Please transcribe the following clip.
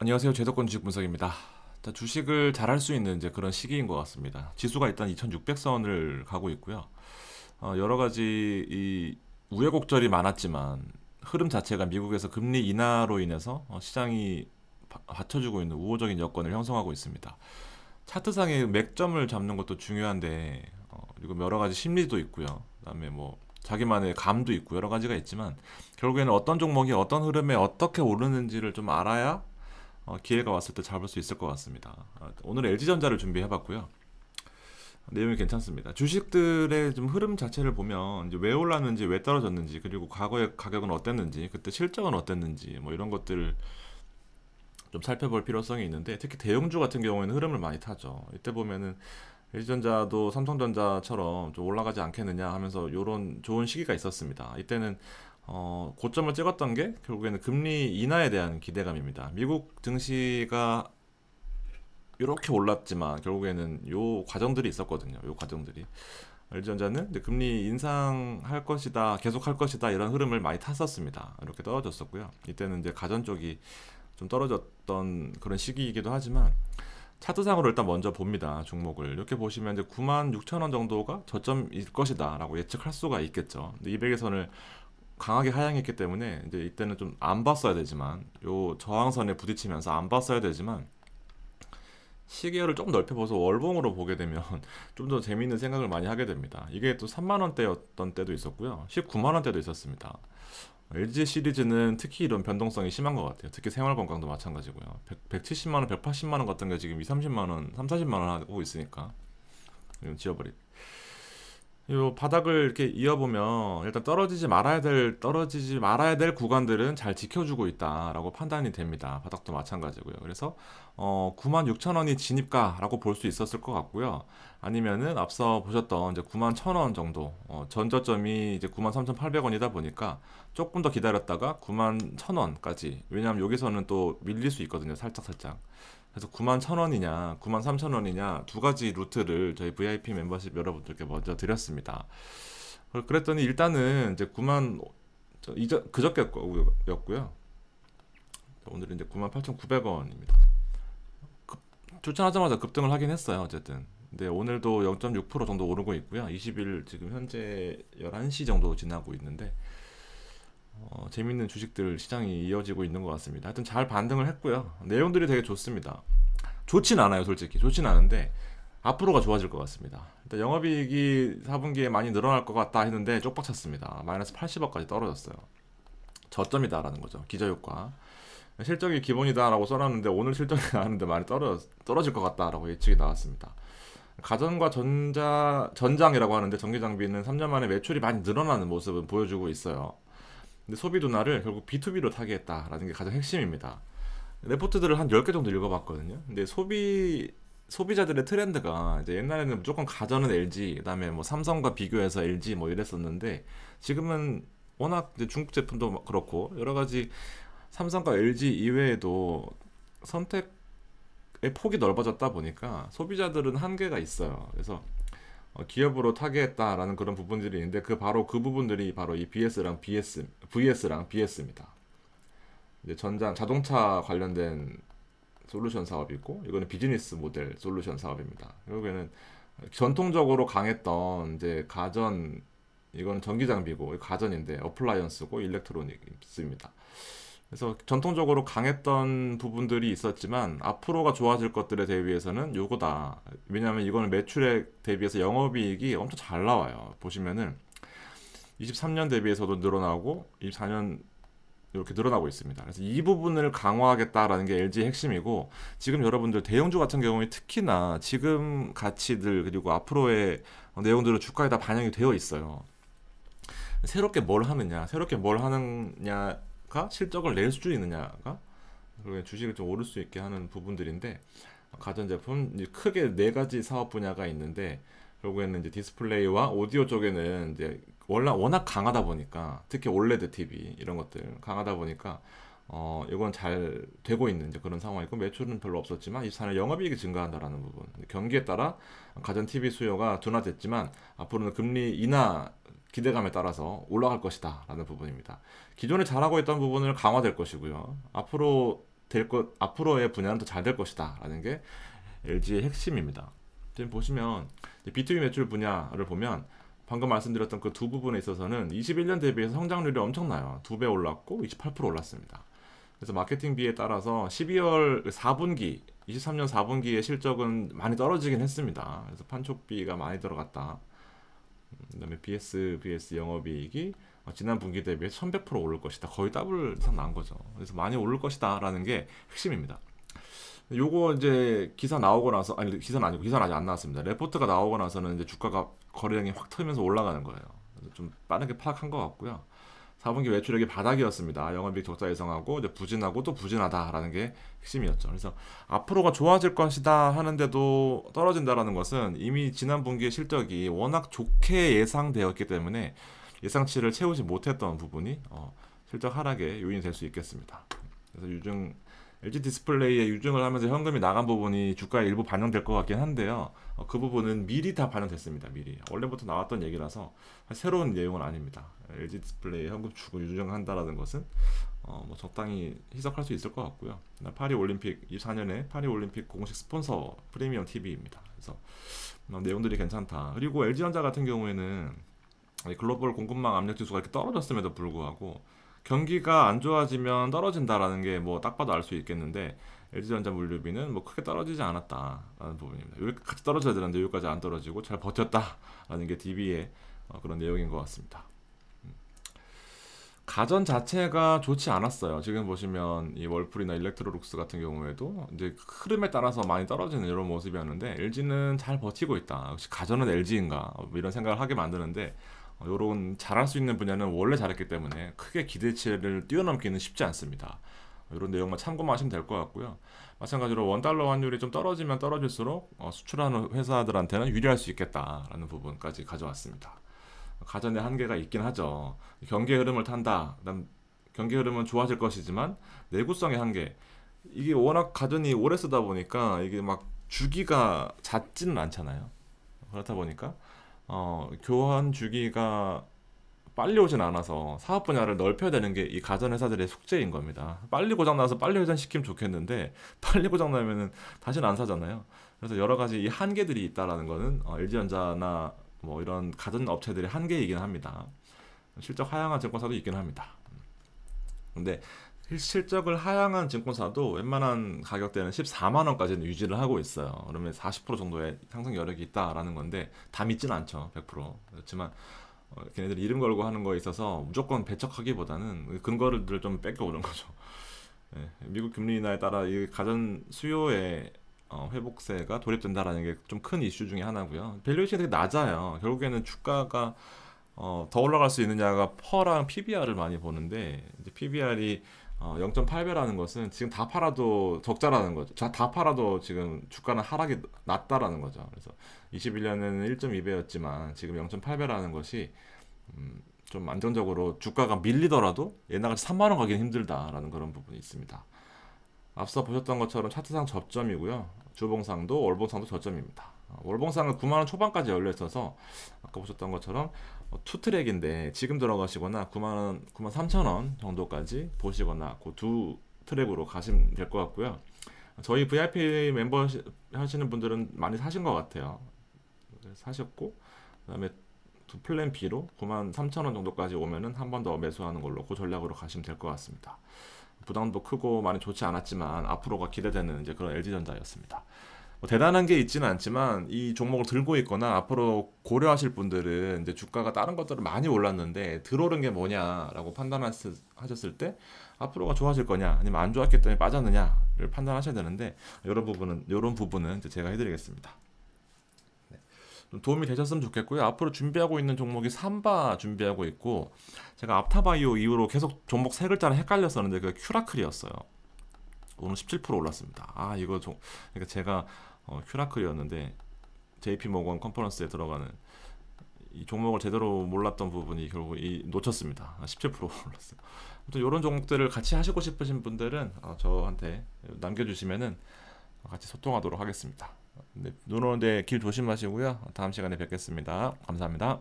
안녕하세요. 제도권 주식 분석입니다. 자, 주식을 잘할 수 있는 이제 그런 시기인 것 같습니다. 지수가 일단 2,600선을 가고 있고요. 어, 여러 가지 이 우회곡절이 많았지만 흐름 자체가 미국에서 금리 인하로 인해서 어, 시장이 받쳐주고 있는 우호적인 여건을 형성하고 있습니다. 차트상의 맥점을 잡는 것도 중요한데 어, 그리고 여러 가지 심리도 있고요. 그다음에 뭐 자기만의 감도 있고 여러 가지가 있지만 결국에는 어떤 종목이 어떤 흐름에 어떻게 오르는지를 좀 알아야 어, 기회가 왔을 때 잡을 수 있을 것 같습니다. 어, 오늘 LG전자를 준비해봤고요. 내용이 괜찮습니다. 주식들의 좀 흐름 자체를 보면 이제 왜 올랐는지 왜 떨어졌는지 그리고 과거의 가격은 어땠는지 그때 실적은 어땠는지 뭐 이런 것들을 좀 살펴볼 필요성이 있는데 특히 대형주 같은 경우에는 흐름을 많이 타죠. 이때 보면은 LG전자도 삼성전자처럼 좀 올라가지 않겠느냐 하면서 이런 좋은 시기가 있었습니다. 이때는 어, 고점을 찍었던 게 결국에는 금리 인하에 대한 기대감입니다. 미국 증시가 이렇게 올랐지만 결국에는 요 과정들이 있었거든요. 요 과정들이 l 전자는 금리 인상할 것이다, 계속할 것이다 이런 흐름을 많이 탔었습니다. 이렇게 떨어졌었고요. 이때는 이제 가전 쪽이 좀 떨어졌던 그런 시기이기도 하지만 차트상으로 일단 먼저 봅니다 종목을 이렇게 보시면 이제 9만 6천 원 정도가 저점일 것이다라고 예측할 수가 있겠죠. 근데 200일선을 강하게 하향했기 때문에 이제 이때는 좀 안 봤어야 되지만 요 저항선에 부딪히면서 안 봤어야 되지만 시계열을 좀 넓혀봐서 월봉으로 보게 되면 좀 더 재미있는 생각을 많이 하게 됩니다. 이게 또 3만원대였던 때도 있었고요. 19만원대도 있었습니다. LG 시리즈는 특히 이런 변동성이 심한 것 같아요. 특히 생활건강도 마찬가지고요. 100, 170만원, 180만원 같은 게 지금 2, 30만원, 3, 40만원 하고 있으니까 지워버리 이 바닥을 이렇게 이어보면 일단 떨어지지 말아야 될 떨어지지 말아야 될 구간들은 잘 지켜주고 있다라고 판단이 됩니다. 바닥도 마찬가지고요. 그래서 어 96,000원이 진입가라고 볼 수 있었을 것 같고요. 아니면은 앞서 보셨던 이제 91,000원 정도 어 전저점이 이제 93,800원이다 보니까 조금 더 기다렸다가 91,000원까지 왜냐하면 여기서는 또 밀릴 수 있거든요. 살짝 살짝. 그래서 9만 1,000원이냐, 9만 3,000원이냐 두 가지 루트를 저희 VIP 멤버십 여러분들께 먼저 드렸습니다. 그랬더니 일단은 이제 9만 이저 그저께였고요. 오늘은 이제 9만 8,900원입니다. 추천하자마자 급등을 하긴 했어요. 어쨌든. 근데 오늘도 0.6% 정도 오르고 있고요. 20일 지금 현재 11시 정도 지나고 있는데 어, 재밌는 주식들 시장이 이어지고 있는 것 같습니다. 하여튼 잘 반등을 했고요. 내용들이 되게 좋습니다. 좋진 않아요, 솔직히. 좋진 않은데 앞으로가 좋아질 것 같습니다. 일단 영업이익이 4분기에 많이 늘어날 것 같다 했는데 쪽박쳤습니다. 마이너스 80억까지 떨어졌어요. 저점이다라는 거죠. 기저효과. 실적이 기본이다라고 써놨는데 오늘 실적이 나왔는데 많이 떨어, 떨어질 것 같다라고 예측이 나왔습니다. 가전과 전자 전장이라고 하는데 전기장비는 3년 만에 매출이 많이 늘어나는 모습은 보여주고 있어요. 근데 소비 도나를 결국 B2B로 타개했다라는 게 가장 핵심입니다. 레포트들을 한 10개 정도 읽어봤거든요. 근데 소비 소비자들의 트렌드가 이제 옛날에는 무조건 가전은 LG, 그다음에 뭐 삼성과 비교해서 LG 뭐 이랬었는데 지금은 워낙 중국 제품도 그렇고 여러 가지 삼성과 LG 이외에도 선택의 폭이 넓어졌다 보니까 소비자들은 한계가 있어요. 그래서 어, 기업으로 타개했다라는 그런 부분들이 있는데 그 바로 그 부분들이 바로 이 BS랑 BS, VS랑 BS입니다. 이제 전장 자동차 관련된 솔루션 사업이고 이거는 비즈니스 모델 솔루션 사업입니다. 결국는 전통적으로 강했던 이제 가전 이건 전기 장비고 가전인데 어플라이언스고 일렉트로닉입니다 그래서 전통적으로 강했던 부분들이 있었지만 앞으로가 좋아질 것들에 대비해서는 요거다. 왜냐하면 이거는 매출액 대비해서 영업이익이 엄청 잘 나와요. 보시면은 23년 대비해서도 늘어나고 24년 이렇게 늘어나고 있습니다. 그래서 이 부분을 강화하겠다라는 게 LG의 핵심이고 지금 여러분들 대형주 같은 경우에 특히나 지금 가치들 그리고 앞으로의 내용들을 주가에 다 반영이 되어 있어요. 새롭게 뭘 하느냐, 새롭게 뭘 하느냐 가 실적을 낼 수 있느냐가 그리고 주식을 좀 오를 수 있게 하는 부분들인데 가전제품 크게 네 가지 사업 분야가 있는데 결국에는 이제 디스플레이와 오디오 쪽에는 이제 원래 워낙 강하다 보니까 특히 올레드 TV 이런 것들 강하다 보니까 어 이건 잘 되고 있는 이제 그런 상황이고 매출은 별로 없었지만 이4년 영업이익이 증가한다라는 부분 경기에 따라 가전 TV 수요가 둔화됐지만 앞으로는 금리 인하 기대감에 따라서 올라갈 것이다 라는 부분입니다. 기존에 잘하고 있던 부분을 강화될 것이고요. 앞으로 될 것, 앞으로의 분야는 더 잘 될 것이다 라는 게 LG의 핵심입니다. 지금 보시면 B2B 매출 분야를 보면 방금 말씀드렸던 그 두 부분에 있어서는 21년 대비해서 성장률이 엄청나요. 두 배 올랐고 28% 올랐습니다. 그래서 마케팅비에 따라서 12월 4분기, 23년 4분기의 실적은 많이 떨어지긴 했습니다. 그래서 판촉비가 많이 들어갔다. 그다음에 BS BS 영업이익이 어, 지난 분기 대비해 1,100% 오를 것이다. 거의 더블 이상 난 거죠. 그래서 많이 오를 것이다라는 게 핵심입니다. 요거 이제 기사 나오고 나서 아니 기사는 아니고 기사는 아직 안 나왔습니다. 레포트가 나오고 나서는 이제 주가가 거래량이 확 터면서 올라가는 거예요. 좀 빠르게 파악한 것 같고요. 4분기 매출액이 바닥이었습니다. 영업이익 적자 예상하고 이제 부진하고 또 부진하다라는 게 핵심이었죠. 그래서 앞으로가 좋아질 것이다 하는데도 떨어진다라는 것은 이미 지난 분기의 실적이 워낙 좋게 예상되었기 때문에 예상치를 채우지 못했던 부분이 어, 실적 하락의 요인이 될 수 있겠습니다. 그래서 요즘 LG 디스플레이에 유증을 하면서 현금이 나간 부분이 주가에 일부 반영될 것 같긴 한데요. 어, 그 부분은 미리 다 반영됐습니다. 미리 원래부터 나왔던 얘기라서 새로운 내용은 아닙니다. LG 디스플레이 현금 주고 유증한다라는 것은 어, 뭐 적당히 희석할 수 있을 것 같고요. 파리 올림픽 24년에 파리 올림픽 공식 스폰서 프리미엄 TV입니다. 그래서 어, 내용들이 괜찮다. 그리고 LG전자 같은 경우에는 글로벌 공급망 압력 지수가 이렇게 떨어졌음에도 불구하고 경기가 안 좋아지면 떨어진다라는 게 뭐 딱 봐도 알 수 있겠는데 LG전자 물류비는 뭐 크게 떨어지지 않았다라는 부분입니다. 여기까지 떨어져야 되는데 여기까지 안 떨어지고 잘 버텼다라는 게 DB의 어, 그런 내용인 것 같습니다. 음. 가전 자체가 좋지 않았어요. 지금 보시면 이 월풀이나 일렉트로룩스 같은 경우에도 이제 흐름에 따라서 많이 떨어지는 이런 모습이었는데 LG는 잘 버티고 있다. 혹시 가전은 LG인가 뭐 이런 생각을 하게 만드는데 이런 어, 잘할 수 있는 분야는 원래 잘했기 때문에 크게 기대치를 뛰어넘기는 쉽지 않습니다. 이런 어, 내용만 참고만 하시면 될 것 같고요. 마찬가지로 원달러 환율이 좀 떨어지면 떨어질수록 어, 수출하는 회사들한테는 유리할 수 있겠다라는 부분까지 가져왔습니다. 가전의 한계가 있긴 하죠. 경기 흐름을 탄다. 그다음 경기 흐름은 좋아질 것이지만 내구성의 한계. 이게 워낙 가전이 오래 쓰다 보니까 이게 막 주기가 잦지는 않잖아요. 그렇다 보니까 어, 교환 주기가 빨리 오진 않아서 사업 분야를 넓혀야 되는 게 이 가전회사들의 숙제인 겁니다. 빨리 고장나서 빨리 회전시키면 좋겠는데 빨리 고장나면 다시는 안 사잖아요. 그래서 여러 가지 이 한계들이 있다라는 거는 어, LG전자나 뭐 이런 가전업체들의 한계이긴 합니다. 실적 하향한 증권사도 있긴 합니다. 근데 실적을 하향한 증권사도 웬만한 가격대는 14만 원까지는 유지를 하고 있어요. 그러면 40% 정도의 상승 여력이 있다라는 건데 다 믿진 않죠. 100% 그렇지만 어, 걔네들 이름 걸고 하는 거에 있어서 무조건 배척하기보다는 근거를 좀 뺏겨오는 거죠. 예, 미국 금리 인하에 따라 이 가전 수요의 어, 회복세가 돌입된다라는 게 좀 큰 이슈 중에 하나고요. 밸류에이션이 되게 낮아요. 결국에는 주가가 어, 더 올라갈 수 있느냐가 퍼랑 PBR을 많이 보는데 이제 PBR이 어, 0.8배라는 것은 지금 다 팔아도 적자라는 거죠. 다 팔아도 지금 주가는 하락이 낮다라는 거죠. 그래서 21년에는 1.2배였지만 지금 0.8배라는 것이 음, 좀 안정적으로 주가가 밀리더라도 옛날같이 3만 원 가기는 힘들다라는 그런 부분이 있습니다. 앞서 보셨던 것처럼 차트상 접점이고요. 주봉상도 월봉상도 저점입니다. 어, 월봉상은 9만 원 초반까지 열려 있어서 아까 보셨던 것처럼 어, 투트랙인데 지금 들어가시거나 9만원, 9만 3천원 정도까지 보시거나 그 두 트랙으로 가시면 될 것 같고요 저희 VIP 멤버 하시는 분들은 많이 사신 것 같아요 사셨고 그 다음에 플랜 B로 9만 3천원 정도까지 오면은 한 번 더 매수하는 걸로 그 전략으로 가시면 될 것 같습니다 부담도 크고 많이 좋지 않았지만 앞으로가 기대되는 이제 그런 LG전자였습니다 뭐 대단한 게 있지는 않지만 이 종목을 들고 있거나 앞으로 고려하실 분들은 이제 주가가 다른 것들을 많이 올랐는데 들어오른 게 뭐냐라고 판단하셨을 때 앞으로가 좋아질 거냐 아니면 안 좋았기 때문에 빠졌느냐를 판단하셔야 되는데 이런 부분은 이런 부분은 제가 해드리겠습니다. 네. 도움이 되셨으면 좋겠고요. 앞으로 준비하고 있는 종목이 삼바 준비하고 있고 제가 앞타바이오 이후로 계속 종목 세 글자랑 헷갈렸었는데 그 큐라클이었어요. 오늘 17% 올랐습니다. 아 이거 좀 그러니까 제가 어, 큐라클이었는데 JP 모건 컨퍼런스에 들어가는 이 종목을 제대로 몰랐던 부분이 결국 이 놓쳤습니다. 17% 아, 올랐어요. 아무튼 이런 종목들을 같이 하시고 싶으신 분들은 어, 저한테 남겨주시면은 같이 소통하도록 하겠습니다. 네, 눈 오는데 길 조심하시고요. 다음 시간에 뵙겠습니다. 감사합니다.